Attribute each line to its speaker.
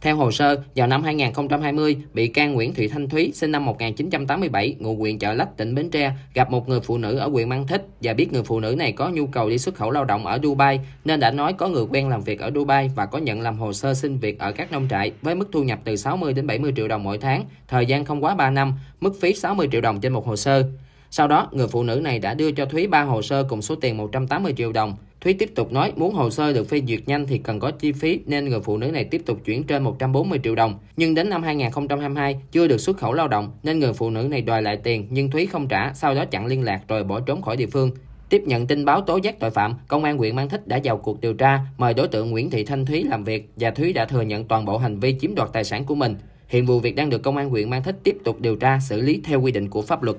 Speaker 1: Theo hồ sơ, vào năm 2020, bị can Nguyễn Thị Thanh Thúy, sinh năm 1987, ngụ huyện Chợ Lách, tỉnh Bến Tre, gặp một người phụ nữ ở huyện Mang Thích và biết người phụ nữ này có nhu cầu đi xuất khẩu lao động ở Dubai, nên đã nói có người quen làm việc ở Dubai và có nhận làm hồ sơ xin việc ở các nông trại với mức thu nhập từ 60 đến 70 triệu đồng mỗi tháng, thời gian không quá 3 năm, mức phí 60 triệu đồng trên một hồ sơ. Sau đó, người phụ nữ này đã đưa cho Thúy ba hồ sơ cùng số tiền 180 triệu đồng. Thúy tiếp tục nói muốn hồ sơ được phê duyệt nhanh thì cần có chi phí nên người phụ nữ này tiếp tục chuyển trên 140 triệu đồng. Nhưng đến năm 2022 chưa được xuất khẩu lao động nên người phụ nữ này đòi lại tiền nhưng Thúy không trả, sau đó chặn liên lạc rồi bỏ trốn khỏi địa phương. Tiếp nhận tin báo tố giác tội phạm, công an huyện Mang Thích đã vào cuộc điều tra, mời đối tượng Nguyễn Thị Thanh Thúy làm việc và Thúy đã thừa nhận toàn bộ hành vi chiếm đoạt tài sản của mình. Hiện vụ việc đang được công an huyện Mang Thích tiếp tục điều tra xử lý theo quy định của pháp luật.